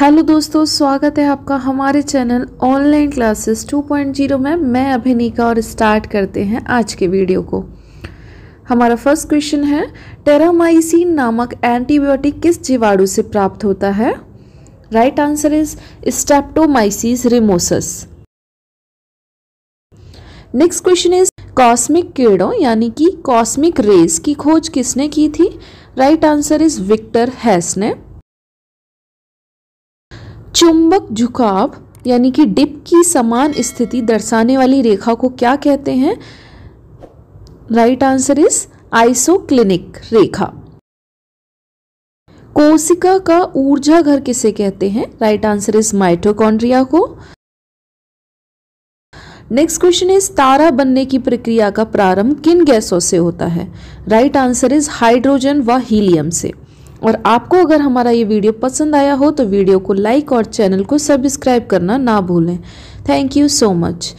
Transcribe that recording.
hello दोस्तों स्वागत है आपका हमारे चैनल ऑनलाइन क्लासेस 2.0 में मैं अभिनीका और स्टार्ट करते हैं आज के वीडियो को हमारा फर्स्ट क्वेश्चन है टेरामाइसिन नामक एंटीबायोटिक किस जीवाणु से प्राप्त होता है right answer is Streptomyces rimosus next question is cosmic कीड़ो यानी कि कॉस्मिक रेस की खोज किसने की थी right answer is Victor Hess ने चुंबक झुकाव यानी कि डिप की समान स्थिति दर्शाने वाली रेखा को क्या कहते हैं राइट आंसर इज आइसोक्लिनिक रेखा कोशिका का ऊर्जा घर किसे कहते हैं राइट आंसर इज माइटोकॉन्ड्रिया को नेक्स्ट क्वेश्चन इज तारा बनने की प्रक्रिया का प्रारंभ किन गैसों से होता है राइट आंसर इज हाइड्रोजन व हीलियम से और आपको अगर हमारा ये वीडियो पसंद आया हो तो वीडियो को लाइक और चैनल को सब्सक्राइब करना ना भूलें थैंक यू सो मच